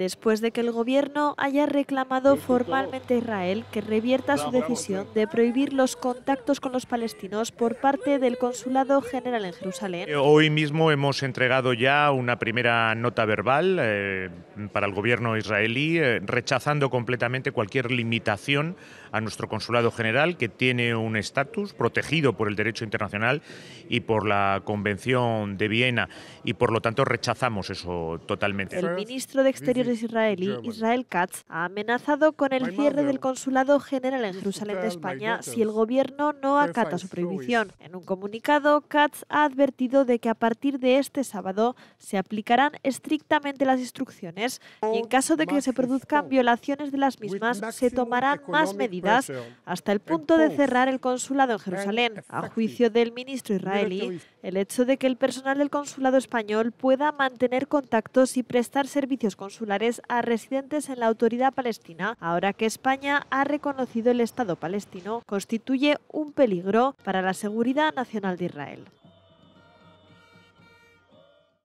después de que el gobierno haya reclamado formalmente a Israel que revierta su decisión de prohibir los contactos con los palestinos por parte del Consulado General en Jerusalén. Eh, hoy mismo hemos entregado ya una primera nota verbal eh, para el gobierno israelí, eh, rechazando completamente cualquier limitación a nuestro Consulado General, que tiene un estatus protegido por el derecho internacional y por la Convención de Viena, y por lo tanto rechazamos eso totalmente. El ministro de Exteriores israelí Israel Katz ha amenazado con el cierre del consulado general en Jerusalén de España si el gobierno no acata su prohibición. En un comunicado, Katz ha advertido de que a partir de este sábado se aplicarán estrictamente las instrucciones y en caso de que se produzcan violaciones de las mismas se tomarán más medidas hasta el punto de cerrar el consulado en Jerusalén. A juicio del ministro israelí, el hecho de que el personal del consulado español pueda mantener contactos y prestar servicios consulares a residentes en la autoridad palestina, ahora que España ha reconocido el Estado palestino, constituye un peligro para la seguridad nacional de Israel.